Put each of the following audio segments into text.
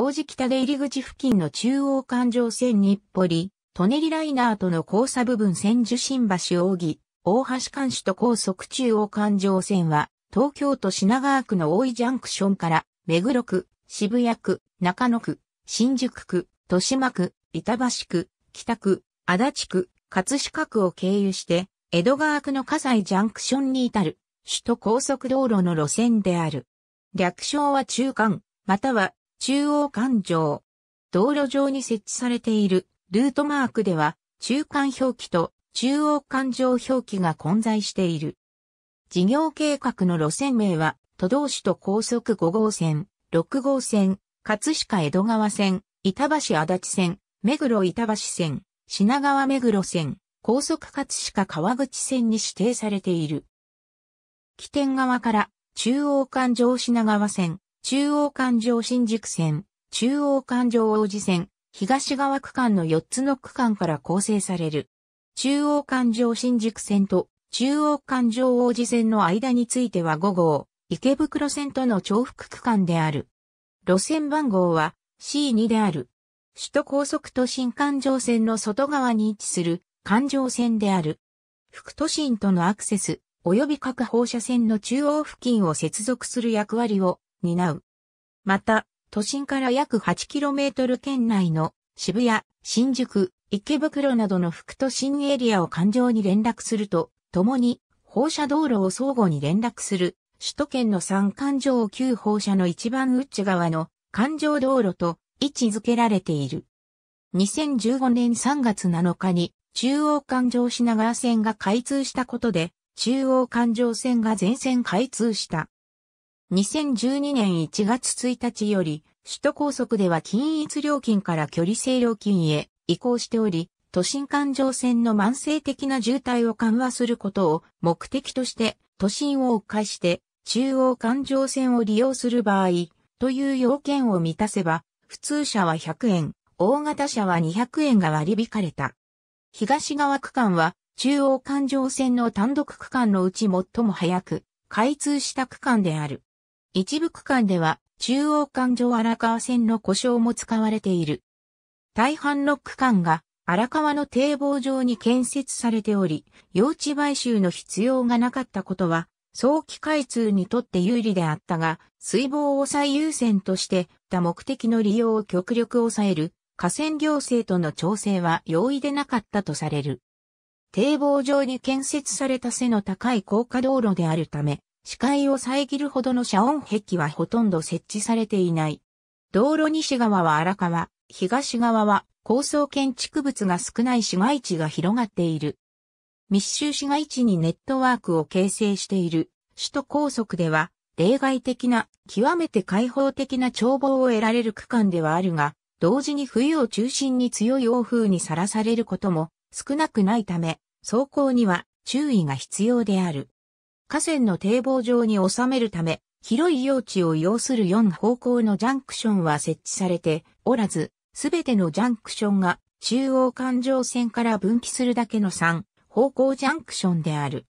王子北で入り口付近の中央環状線日暮里、舎人ライナーとの交差部分線受信橋大木、大橋監視と高速中央環状線は、東京都品川区の大井ジャンクションから、目黒区、渋谷区、中野区、新宿区、豊島区、板橋区、北区、足立区、葛飾区を経由して、江戸川区の葛西ジャンクションに至る、首都高速道路の路線である。略称は中間、または中央環状。道路上に設置されているルートマークでは、中間表記と中央環状表記が混在している。事業計画の路線名は、都道市と高速5号線、6号線、葛飾江戸川線、板橋足立線、目黒板橋線、品川目黒線、高速葛飾川口線に指定されている。起点側から中央環状品川線、中央環状新宿線、中央環状王子線、東側区間の4つの区間から構成される。中央環状新宿線と中央環状王子線の間については5号、池袋線との重複区間である。路線番号は C2 である。首都高速都心環状線の外側に位置する環状線である。副都心とのアクセス、及び各放射線の中央付近を接続する役割を担う。また、都心から約 8km 圏内の渋谷、新宿、池袋などの副都心エリアを環状に連絡すると、共に放射道路を相互に連絡する首都圏の三環状旧放射の一番内側の環状道路と位置づけられている。2015年3月7日に中央環状品川線が開通したことで中央環状線が全線開通した。2012年1月1日より、首都高速では均一料金から距離制料金へ移行しており、都心環状線の慢性的な渋滞を緩和することを目的として、都心を迂回して、中央環状線を利用する場合、という要件を満たせば、普通車は100円、大型車は200円が割り引かれた。東側区間は、中央環状線の単独区間のうち最も早く、開通した区間である。一部区間では中央環状荒川線の故障も使われている。大半の区間が荒川の堤防上に建設されており、用地買収の必要がなかったことは、早期開通にとって有利であったが、水防を最優先としてた目的の利用を極力抑える河川行政との調整は容易でなかったとされる。堤防上に建設された背の高い高架道路であるため、視界を遮るほどの遮音壁はほとんど設置されていない。道路西側は荒川、東側は高層建築物が少ない市街地が広がっている。密集市街地にネットワークを形成している首都高速では例外的な極めて開放的な眺望を得られる区間ではあるが、同時に冬を中心に強い欧風にさらされることも少なくないため、走行には注意が必要である。河川の堤防上に収めるため、広い用地を要する4方向のジャンクションは設置されておらず、すべてのジャンクションが中央環状線から分岐するだけの3方向ジャンクションである。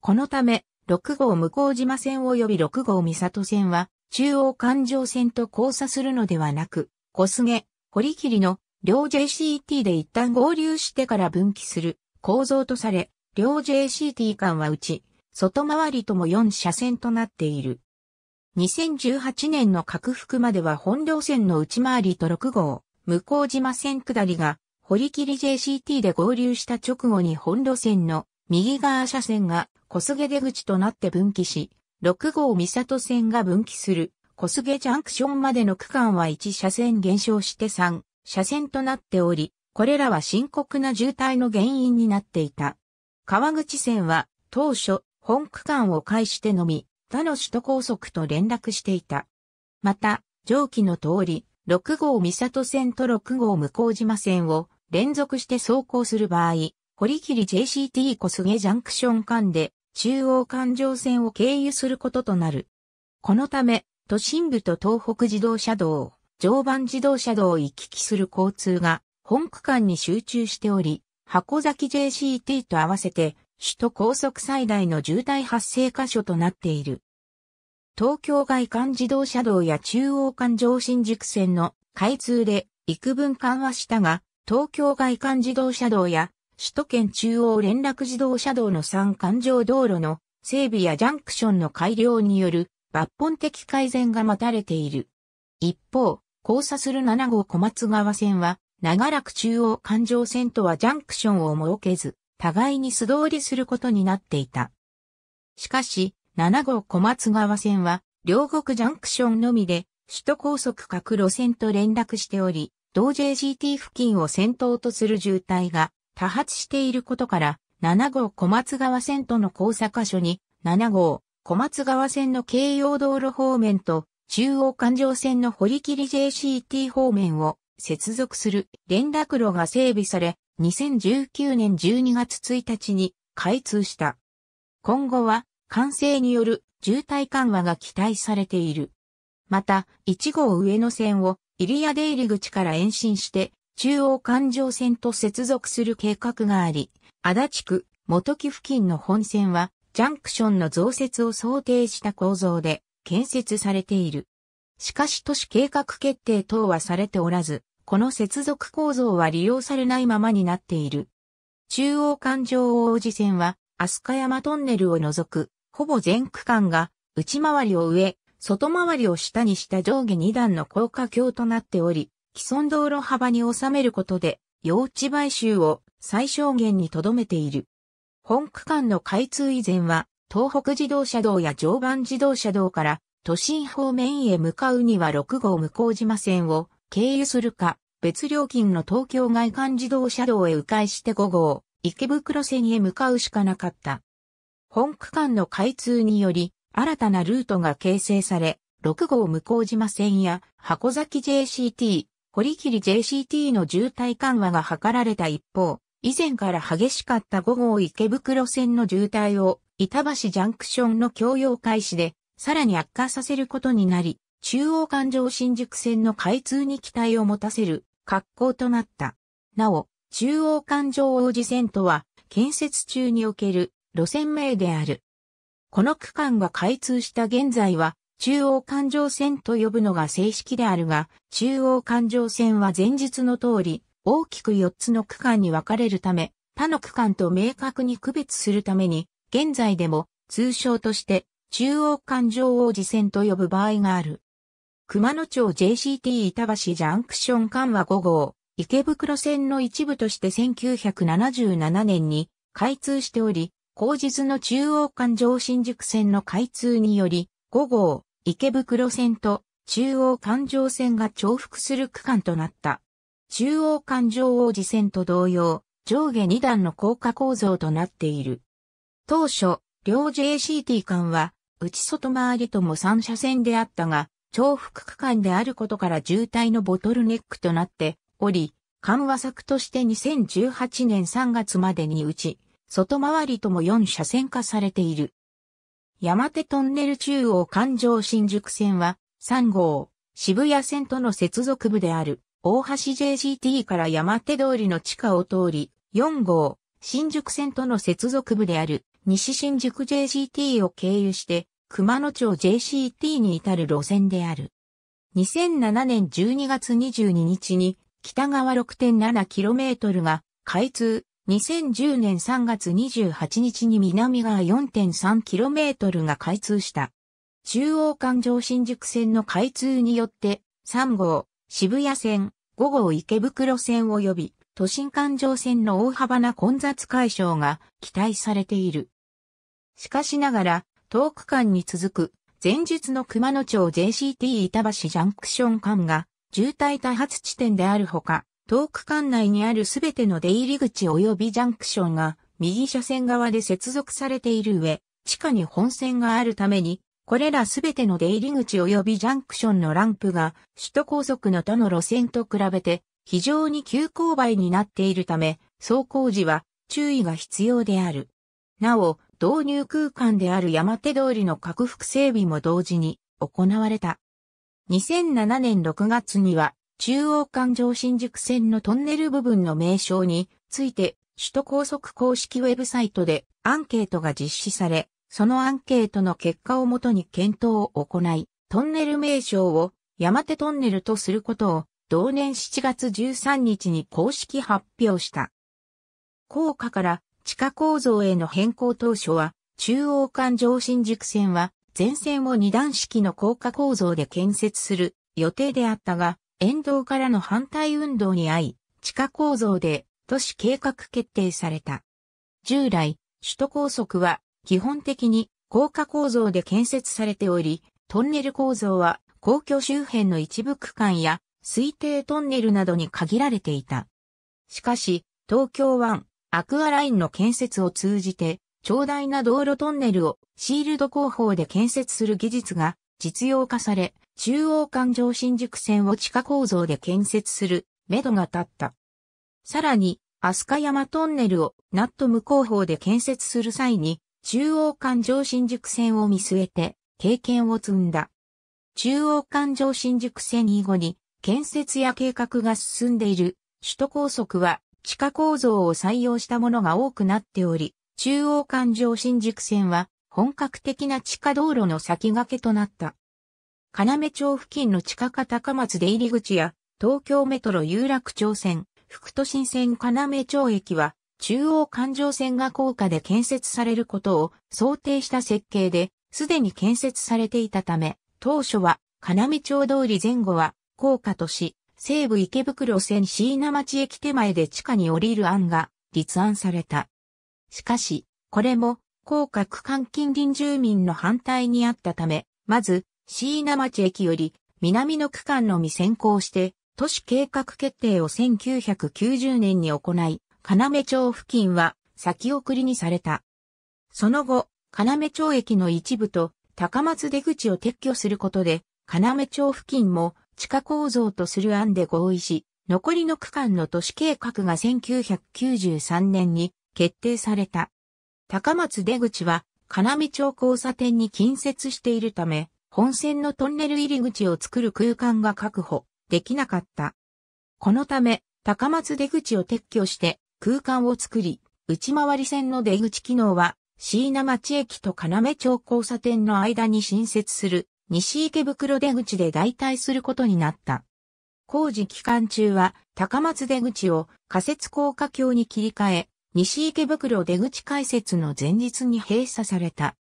このため、6号向島線及び6号三里線は中央環状線と交差するのではなく、小菅、堀切の両 JCT で一旦合流してから分岐する構造とされ、両 JCT 間はうち外回りとも4車線となっている。2018年の拡幅までは本両線の内回りと6号、向島線下りが、堀切 JCT で合流した直後に本路線の右側車線が小菅出口となって分岐し、6号三里線が分岐する小菅ジャンクションまでの区間は1車線減少して3車線となっており、これらは深刻な渋滞の原因になっていた。川口線は当初本区間を介してのみ、他の首都高速と連絡していた。また、上記の通り、6号三里線と6号向島線を連続して走行する場合、堀切 JCT 小菅ジャンクション間で中央環状線を経由することとなる。このため、都心部と東北自動車道、常磐自動車道を行き来する交通が本区間に集中しており、箱崎 JCT と合わせて首都高速最大の渋滞発生箇所となっている。東京外環自動車道や中央環状新宿線の開通で幾分緩和したが、東京外環自動車道や首都圏中央連絡自動車道の3環状道路の整備やジャンクションの改良による抜本的改善が待たれている。一方、交差する7号小松川線は長らく中央環状線とはジャンクションを設けず、互いに素通りすることになっていた。しかし、7号小松川線は、両国ジャンクションのみで、首都高速各路線と連絡しており、同 JGT 付近を先頭とする渋滞が多発していることから、7号小松川線との交差箇所に、7号小松川線の京葉道路方面と、中央環状線の堀切 JCT 方面を接続する連絡路が整備され、2019年12月1日に開通した。今後は、完成による渋滞緩和が期待されている。また、1号上野線を入谷出入り口から延伸して、中央環状線と接続する計画があり、足立区、元木付近の本線は、ジャンクションの増設を想定した構造で建設されている。しかし都市計画決定等はされておらず、この接続構造は利用されないままになっている。中央環状王子線は、飛鳥山トンネルを除く、ほぼ全区間が、内回りを上、外回りを下にした上下2段の高架橋となっており、既存道路幅に収めることで、用地買収を最小限に留めている。本区間の開通以前は、東北自動車道や常磐自動車道から、都心方面へ向かうには6号向島線を経由するか、別料金の東京外環自動車道へ迂回して5号、池袋線へ向かうしかなかった。本区間の開通により、新たなルートが形成され、6号向島線や箱崎 JCT、堀切 JCT の渋滞緩和が図られた一方、以前から激しかった5号池袋線の渋滞を、板橋ジャンクションの共用開始で、さらに悪化させることになり、中央環状新宿線の開通に期待を持たせる格好となった。なお、中央環状王子線とは、建設中における路線名である。この区間が開通した現在は、中央環状線と呼ぶのが正式であるが、中央環状線は前述の通り、大きく4つの区間に分かれるため、他の区間と明確に区別するために、現在でも通称として中央環状王子線と呼ぶ場合がある。熊野町 JCT 板橋ジャンクション緩和5号、池袋線の一部として1977年に開通しており、後日の中央環状新宿線の開通により、5号、池袋線と中央環状線が重複する区間となった。中央環状王子線と同様、上下2段の高架構造となっている。当初、両 JCT 間は、内外回りとも3車線であったが、重複区間であることから渋滞のボトルネックとなっており、緩和策として2018年3月までにうち、外回りとも4車線化されている。山手トンネル中央環状新宿線は3号、渋谷線との接続部である大橋 JGT から山手通りの地下を通り、4号、新宿線との接続部である西新宿 JGT を経由して熊野町 JCT に至る路線である。2007年12月22日に北側 6.7km が開通、2010年3月28日に南側 4.3km が開通した。中央環状新宿線の開通によって3号、渋谷線、5号池袋線及び都心環状線の大幅な混雑解消が期待されている。しかしながら、東区間に続く、前述の熊野町 JCT 板橋ジャンクション間が、渋滞多発地点であるほか、東区間内にあるすべての出入り口及びジャンクションが、右車線側で接続されている上、地下に本線があるために、これらすべての出入り口及びジャンクションのランプが、首都高速の他の路線と比べて、非常に急勾配になっているため、走行時は注意が必要である。なお、導入空間である山手通りの拡幅整備も同時に行われた。2007年6月には中央環状新宿線のトンネル部分の名称について首都高速公式ウェブサイトでアンケートが実施され、そのアンケートの結果をもとに検討を行い、トンネル名称を山手トンネルとすることを同年7月13日に公式発表した。効果から地下構造への変更当初は、中央環状新宿線は、全線を二段式の高架構造で建設する予定であったが、沿道からの反対運動に遭い、地下構造で都市計画決定された。従来、首都高速は基本的に高架構造で建設されており、トンネル構造は皇居周辺の一部区間や推定トンネルなどに限られていた。しかし、東京湾、アクアラインの建設を通じて、長大な道路トンネルをシールド工法で建設する技術が実用化され、中央環状新宿線を地下構造で建設する、目処が立った。さらに、飛鳥山トンネルをナット無工法で建設する際に、中央環状新宿線を見据えて、経験を積んだ。中央環状新宿線以後に、建設や計画が進んでいる、首都高速は地下構造を採用したものが多くなっており、中央環状新宿線は本格的な地下道路の先駆けとなった。金目町付近の地下化高松出入り口や東京メトロ有楽町線、副都心線金目町駅は中央環状線が高架で建設されることを想定した設計で、すでに建設されていたため、当初は、金目町通り前後は、高架とし、西武池袋線椎名町駅手前で地下に降りる案が立案された。しかし、これも、架区間近隣住民の反対にあったため、まず、椎名町駅より南の区間のみ先行して、都市計画決定を1990年に行い、金目町付近は先送りにされた。その後、金目町駅の一部と高松出口を撤去することで、金目町付近も地下構造とする案で合意し、残りの区間の都市計画が1993年に決定された。高松出口は、金見町交差点に近接しているため、本線のトンネル入り口を作る空間が確保できなかった。このため、高松出口を撤去して空間を作り、内回り線の出口機能は、椎名町駅と金目町交差点の間に新設する西池袋出口で代替することになった。工事期間中は高松出口を仮設高架橋に切り替え、西池袋出口開設の前日に閉鎖された。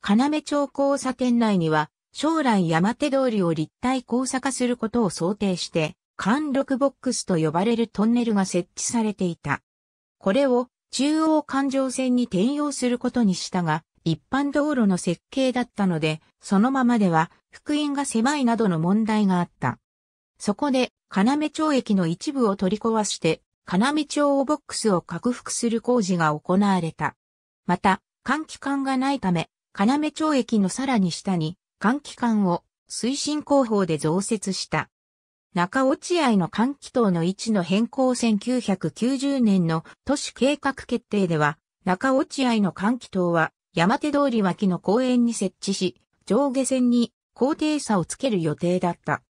金目町交差点内には将来山手通りを立体交差化することを想定して、貫禄ボックスと呼ばれるトンネルが設置されていた。これを中央環状線に転用することにしたが、一般道路の設計だったので、そのままでは、福音が狭いなどの問題があった。そこで、金目町駅の一部を取り壊して、金目町をボックスを拡幅する工事が行われた。また、換気管がないため、金目町駅のさらに下に、換気管を推進工法で増設した。中落合の換気塔の位置の変更1990年の都市計画決定では、中落合の換気塔は山手通り脇の公園に設置し、上下線に高低差をつける予定だった。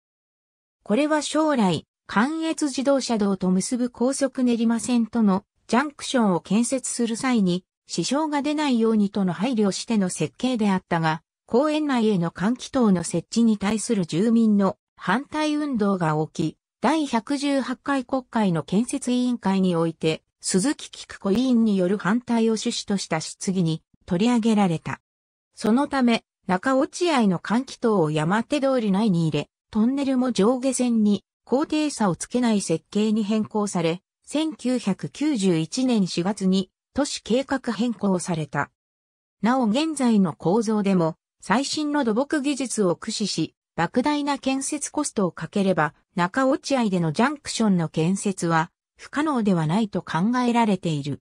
これは将来、関越自動車道と結ぶ高速練馬線とのジャンクションを建設する際に支障が出ないようにとの配慮しての設計であったが、公園内への換気等の設置に対する住民の反対運動が起き、第118回国会の建設委員会において、鈴木菊子委員による反対を趣旨とした質疑に取り上げられた。そのため、中落合の換気塔を山手通り内に入れ、トンネルも上下線に高低差をつけない設計に変更され、1991年4月に都市計画変更された。なお現在の構造でも最新の土木技術を駆使し、莫大な建設コストをかければ、中落合でのジャンクションの建設は不可能ではないと考えられている。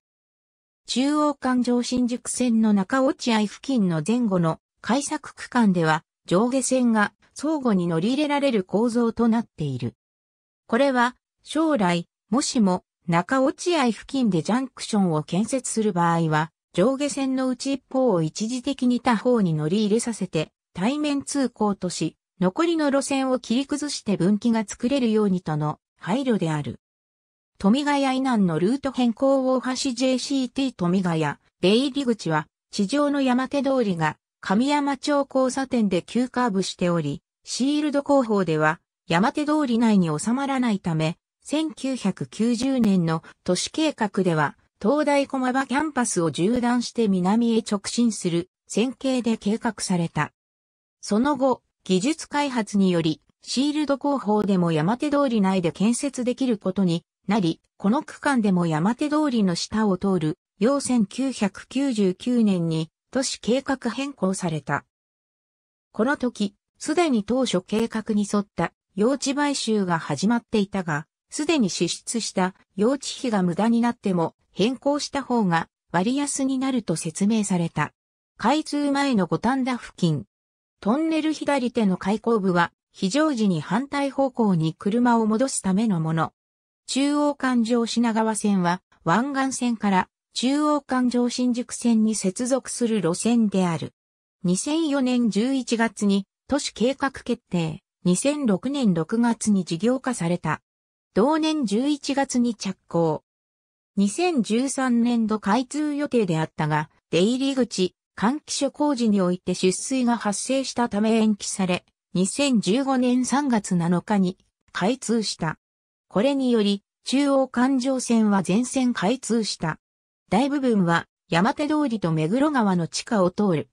中央環状新宿線の中落合付近の前後の改作区間では上下線が相互に乗り入れられる構造となっている。これは将来、もしも中落合付近でジャンクションを建設する場合は、上下線のうち一方を一時的に他方に乗り入れさせて、対面通行とし、残りの路線を切り崩して分岐が作れるようにとの配慮である。富ヶ谷以南のルート変更大橋 JCT 富ヶ谷、出入り口は、地上の山手通りが、神山町交差点で急カーブしており、シールド工法では、山手通り内に収まらないため、1990年の都市計画では、東大駒場キャンパスを縦断して南へ直進する線形で計画された。その後、技術開発により、シールド工法でも山手通り内で建設できることになり、この区間でも山手通りの下を通る、要1999年に都市計画変更された。この時、すでに当初計画に沿った用地買収が始まっていたが、すでに支出した用地費が無駄になっても変更した方が割安になると説明された。開通前の五反田付近。トンネル左手の開口部は非常時に反対方向に車を戻すためのもの。中央環状品川線は湾岸線から中央環状新宿線に接続する路線である。2004年11月に都市計画決定、2006年6月に事業化された。同年11月に着工。2013年度開通予定であったが、出入り口、換気所工事において出水が発生したため延期され、2015年3月7日に開通した。これにより、中央環状線は全線開通した。大部分は山手通りと目黒川の地下を通る。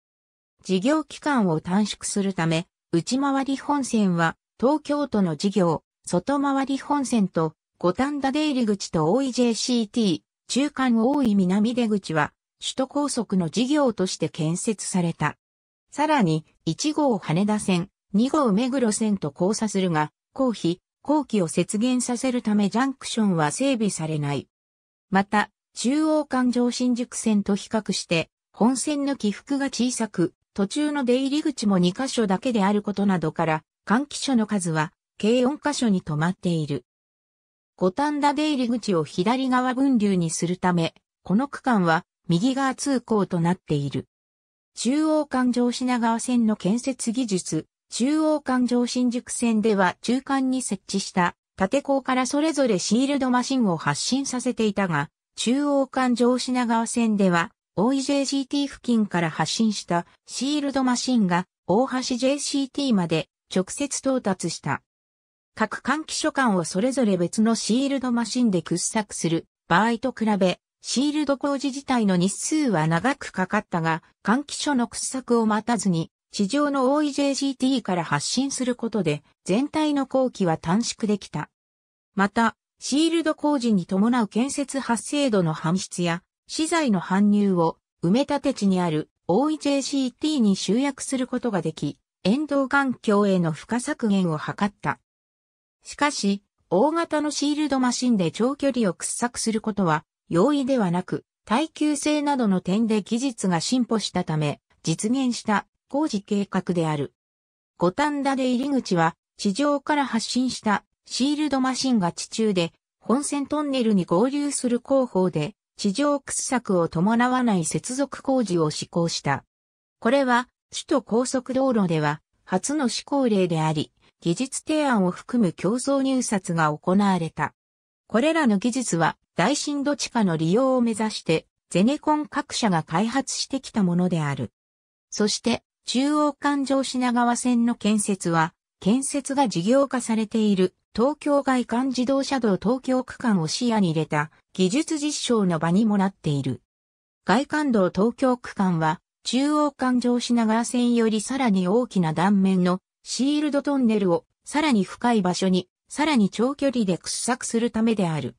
事業期間を短縮するため、内回り本線は東京都の事業、外回り本線と五反田出入り口と大井 JCT、中間大井南出口は首都高速の事業として建設された。さらに1号羽田線、2号目黒線と交差するが、公費、工期を節減させるためジャンクションは整備されない。また、中央環状新宿線と比較して、本線の起伏が小さく、途中の出入り口も2カ所だけであることなどから、換気所の数は計4カ所に止まっている。五反田出入り口を左側分流にするため、この区間は右側通行となっている。中央環状品川線の建設技術、中央環状新宿線では中間に設置した縦鋼からそれぞれシールドマシンを発進させていたが、中央環状品川線では OEJGT 付近から発進したシールドマシンが大橋 JCT まで直接到達した。各換気所間をそれぞれ別のシールドマシンで掘削する場合と比べ、シールド工事自体の日数は長くかかったが、換気所の掘削を待たずに地上の o e j c t から発信することで全体の工期は短縮できた。また、シールド工事に伴う建設発生度の搬出や資材の搬入を埋め立て地にある OEJCT に集約することができ、沿道環境への負荷削減を図った。しかし、大型のシールドマシンで長距離を掘削することは容易ではなく、耐久性などの点で技術が進歩したため、実現した工事計画である。五反田で入り口は地上から発進したシールドマシンが地中で本線トンネルに合流する工法で地上掘削を伴わない接続工事を施行した。これは首都高速道路では初の施行例であり、技術提案を含む競争入札が行われた。これらの技術は大深度地下の利用を目指してゼネコン各社が開発してきたものである。そして中央環状品川線の建設は、建設が事業化されている東京外環自動車道東京区間を視野に入れた技術実証の場にもなっている。外環道東京区間は、中央環状品川線よりさらに大きな断面のシールドトンネルをさらに深い場所にさらに長距離で掘削するためである。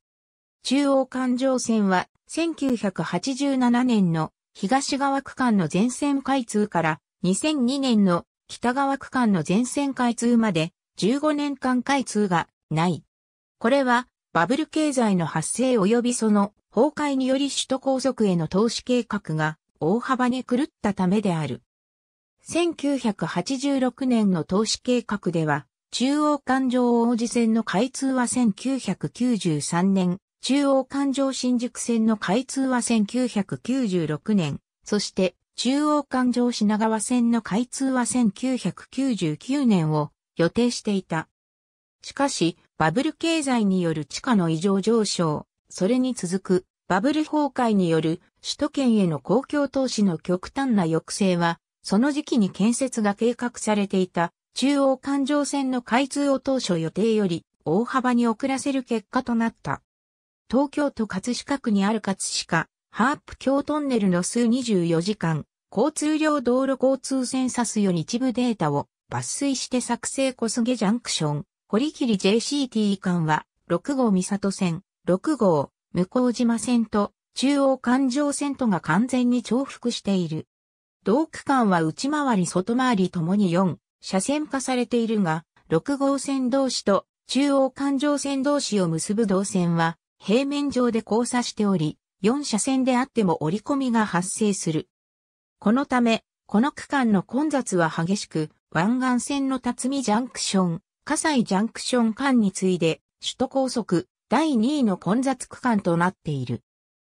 中央環状線は1987年の東側区間の全線開通から2002年の北側区間の全線開通まで15年間開通がない。これはバブル経済の発生及びその崩壊により首都高速への投資計画が大幅に狂ったためである。1986年の投資計画では、中央環状王子線の開通は1993年、中央環状新宿線の開通は1996年、そして中央環状品川線の開通は1999年を予定していた。しかし、バブル経済による地価の異常上昇、それに続くバブル崩壊による首都圏への公共投資の極端な抑制は、その時期に建設が計画されていた中央環状線の開通を当初予定より大幅に遅らせる結果となった。東京都葛飾区にある葛飾ハープ橋トンネルの数24時間、交通量道路交通センサスより一部データを抜粋して作成小菅ジャンクション、堀切 JCT 間は、6号三里線、6号、向島線と、中央環状線とが完全に重複している。同区間は内回り外回りともに4、車線化されているが、6号線同士と中央環状線同士を結ぶ動線は、平面上で交差しており、4車線であっても折り込みが発生する。このため、この区間の混雑は激しく、湾岸線の辰巳ジャンクション、葛西ジャンクション間に次いで、首都高速第2位の混雑区間となっている。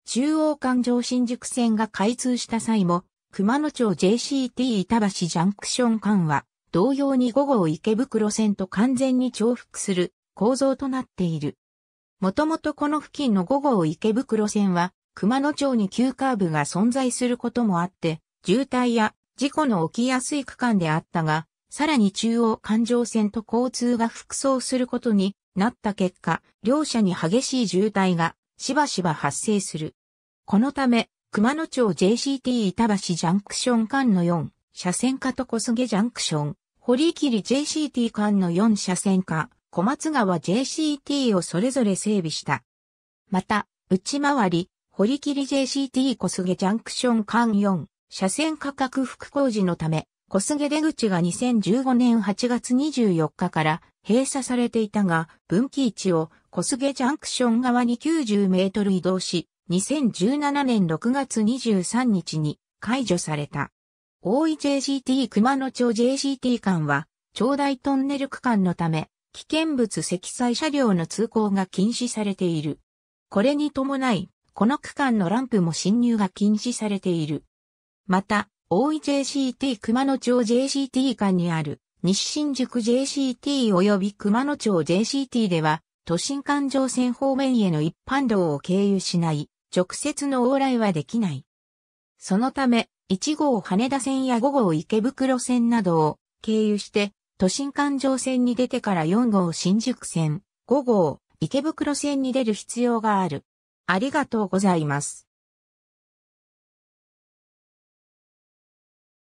中央環状新宿線が開通した際も、熊野町 JCT 板橋ジャンクション間は、同様に午後池袋線と完全に重複する構造となっている。もともとこの付近の5号池袋線は、熊野町に急カーブが存在することもあって、渋滞や事故の起きやすい区間であったが、さらに中央環状線と交通が複装することになった結果、両者に激しい渋滞がしばしば発生する。このため、熊野町 JCT 板橋ジャンクション間の4車線化と小菅ジャンクション、堀切 JCT 間の4車線化、小松川 JCT をそれぞれ整備した。また、内回り、堀切 JCT 小菅ジャンクション間4、車線価格復工時のため、小菅出口が2015年8月24日から閉鎖されていたが、分岐位置を小菅ジャンクション側に90メートル移動し、2017年6月23日に解除された。大井 JCT 熊野町 JCT 間は、長大トンネル区間のため、危険物積載車両の通行が禁止されている。これに伴い、この区間のランプも進入が禁止されている。また、大井 JCT 熊野町 JCT 間にある西新宿 JCT 及び熊野町 JCT では、都心環状線方面への一般道を経由しない、直接の往来はできない。そのため、1号羽田線や5号池袋線などを経由して都心環状線に出てから4号新宿線、5号池袋線に出る必要がある。ありがとうございます。